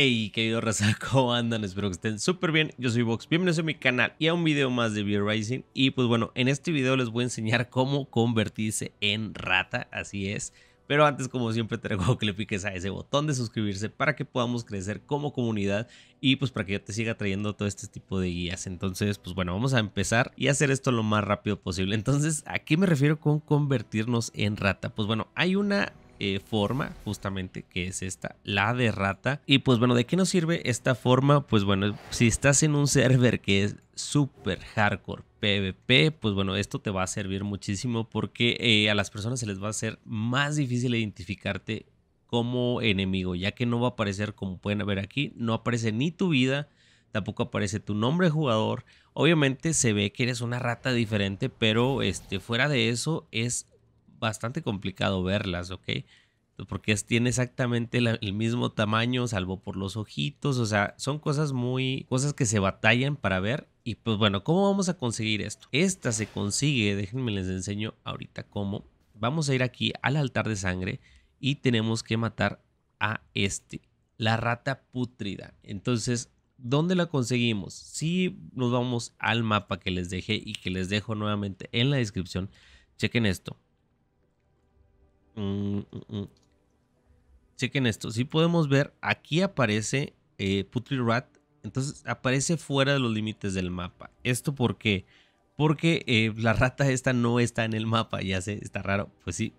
Hey, querido raza, ¿cómo andan? Espero que estén súper bien. Yo soy Vox, bienvenidos a mi canal y a un video más de Beer Rising. Y pues bueno, en este video les voy a enseñar cómo convertirse en rata, así es. Pero antes, como siempre, te recuerdo que le piques a ese botón de suscribirse para que podamos crecer como comunidad y pues para que yo te siga trayendo todo este tipo de guías. Entonces, pues bueno, vamos a empezar y hacer esto lo más rápido posible. Entonces, ¿a qué me refiero con convertirnos en rata? Pues bueno, hay una eh, forma, justamente, que es esta, la de rata. Y pues bueno, ¿de qué nos sirve esta forma? Pues bueno, si estás en un server que es super hardcore PvP, pues bueno, esto te va a servir muchísimo porque eh, a las personas se les va a hacer más difícil identificarte como enemigo, ya que no va a aparecer, como pueden ver aquí, no aparece ni tu vida, tampoco aparece tu nombre jugador. Obviamente se ve que eres una rata diferente, pero este, fuera de eso es bastante complicado verlas, ¿ok? Porque tiene exactamente el mismo tamaño, salvo por los ojitos. O sea, son cosas muy. cosas que se batallan para ver. Y pues bueno, ¿cómo vamos a conseguir esto? Esta se consigue, déjenme les enseño ahorita cómo. Vamos a ir aquí al altar de sangre y tenemos que matar a este, la rata putrida. Entonces, ¿dónde la conseguimos? Si nos vamos al mapa que les dejé y que les dejo nuevamente en la descripción, chequen esto. Mm, mm, mm. Chequen esto. Si podemos ver, aquí aparece eh, Putri Rat. Entonces aparece fuera de los límites del mapa. ¿Esto por qué? Porque eh, la rata esta no está en el mapa. Ya sé, está raro. Pues sí.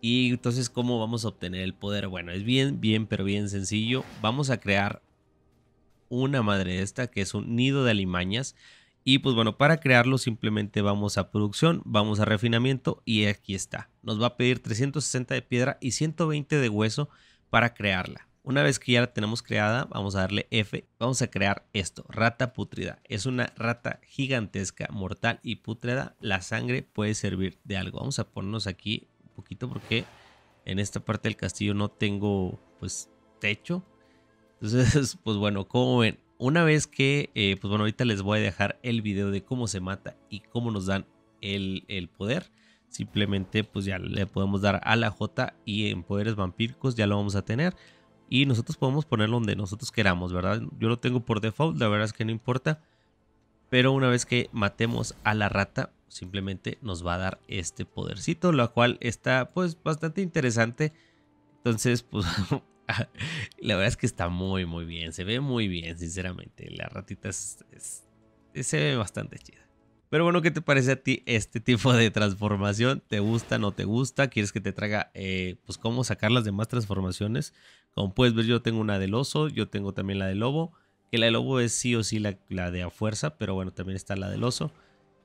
Y entonces, ¿cómo vamos a obtener el poder? Bueno, es bien, bien, pero bien sencillo. Vamos a crear una madre esta que es un nido de alimañas. Y pues bueno, para crearlo simplemente vamos a producción, vamos a refinamiento y aquí está. Nos va a pedir 360 de piedra y 120 de hueso para crearla. Una vez que ya la tenemos creada, vamos a darle F, vamos a crear esto, rata putrida. Es una rata gigantesca, mortal y putrida. La sangre puede servir de algo. Vamos a ponernos aquí un poquito porque en esta parte del castillo no tengo pues techo. Entonces, pues bueno, como ven, una vez que, eh, pues bueno, ahorita les voy a dejar el video de cómo se mata y cómo nos dan el, el poder. Simplemente pues ya le podemos dar a la J y en poderes vampíricos ya lo vamos a tener. Y nosotros podemos ponerlo donde nosotros queramos, ¿verdad? Yo lo tengo por default, la verdad es que no importa. Pero una vez que matemos a la rata, simplemente nos va a dar este podercito, lo cual está pues bastante interesante. Entonces, pues la verdad es que está muy, muy bien. Se ve muy bien, sinceramente. La ratita es, se ve bastante chida. Pero bueno, ¿qué te parece a ti este tipo de transformación? ¿Te gusta, no te gusta? ¿Quieres que te traiga, eh, pues, cómo sacar las demás transformaciones? Como puedes ver, yo tengo una del oso, yo tengo también la del lobo. Que la del lobo es sí o sí la, la de a fuerza, pero bueno, también está la del oso.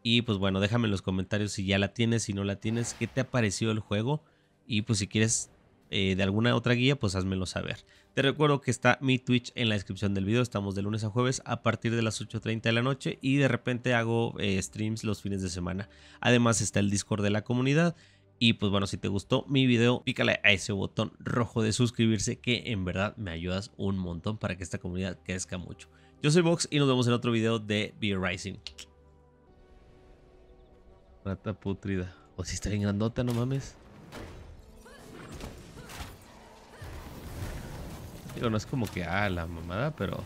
Y pues bueno, déjame en los comentarios si ya la tienes, si no la tienes, qué te ha parecido el juego. Y pues si quieres eh, de alguna otra guía, pues házmelo saber. Te recuerdo que está mi Twitch en la descripción del video. Estamos de lunes a jueves a partir de las 8.30 de la noche y de repente hago eh, streams los fines de semana. Además está el Discord de la comunidad. Y pues bueno, si te gustó mi video, pícale a ese botón rojo de suscribirse que en verdad me ayudas un montón para que esta comunidad crezca mucho. Yo soy Vox y nos vemos en otro video de Be Rising. Rata putrida. O si está bien grandota, no mames. Digo, no es como que, ah, la mamada, pero...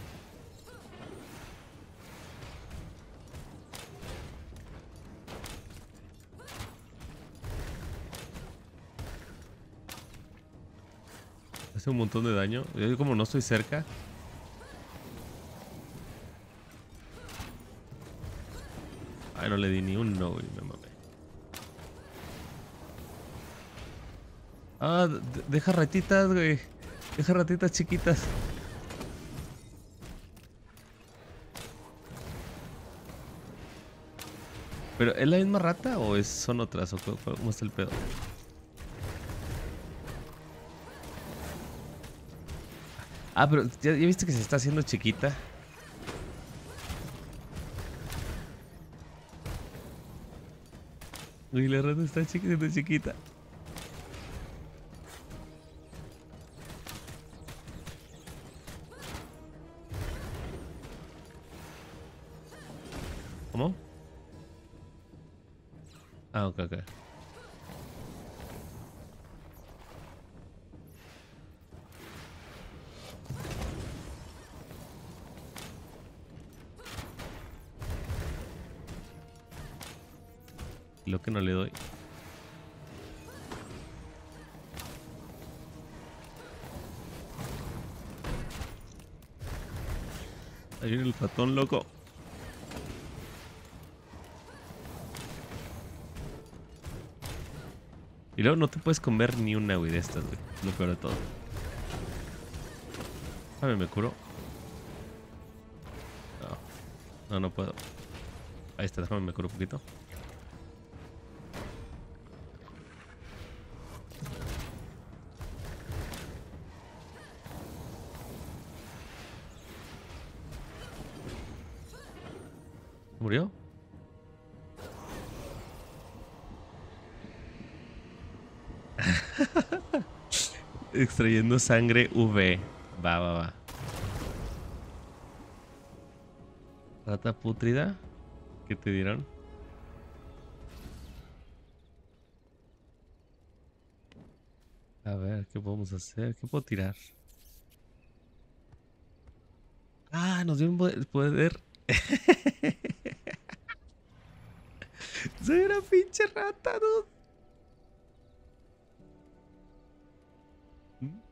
Hace un montón de daño. Yo como no estoy cerca... Ay, no le di ni un no, y me mamé. Ah, deja ratitas, güey. Esas ratitas chiquitas. ¿Pero es la misma rata o son otras? ¿O cómo está el pedo? Ah, pero ¿ya, viste que se está haciendo chiquita. Uy, la rata está chiquita, chiquita. Ah, ok, ok. Lo que no le doy. Ahí viene el patón loco. Y luego no te puedes comer ni una, güey, de estas, güey. Lo peor de todo. A ver, me curo. No. No, no puedo. Ahí está, déjame me curo un poquito. ¿Murió? Extrayendo sangre V. Va, va, va. Rata putrida, ¿Qué te dieron? A ver, ¿qué podemos hacer? ¿Qué puedo tirar? Ah, nos dio un poder. Soy una pinche rata, dude. Hmm?